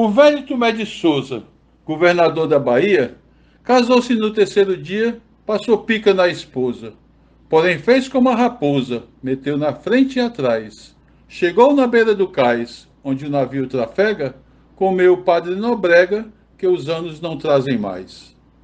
O velho Tomé de Souza, governador da Bahia, casou-se no terceiro dia, passou pica na esposa. Porém fez como a raposa, meteu na frente e atrás. Chegou na beira do cais, onde o navio trafega, comeu o padre Nobrega, que os anos não trazem mais.